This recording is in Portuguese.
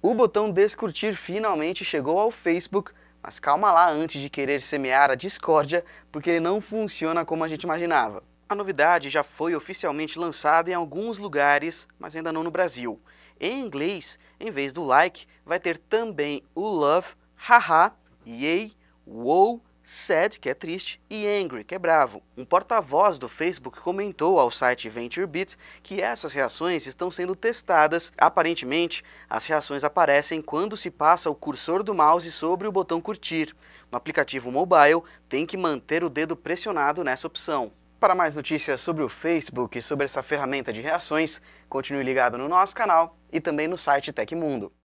O botão descurtir finalmente chegou ao Facebook, mas calma lá antes de querer semear a discórdia, porque ele não funciona como a gente imaginava. A novidade já foi oficialmente lançada em alguns lugares, mas ainda não no Brasil. Em inglês, em vez do like, vai ter também o love, haha, yay, wow sad, que é triste, e angry, que é bravo. Um porta-voz do Facebook comentou ao site VentureBeat que essas reações estão sendo testadas. Aparentemente, as reações aparecem quando se passa o cursor do mouse sobre o botão curtir. No aplicativo mobile, tem que manter o dedo pressionado nessa opção. Para mais notícias sobre o Facebook e sobre essa ferramenta de reações, continue ligado no nosso canal e também no site Tecmundo.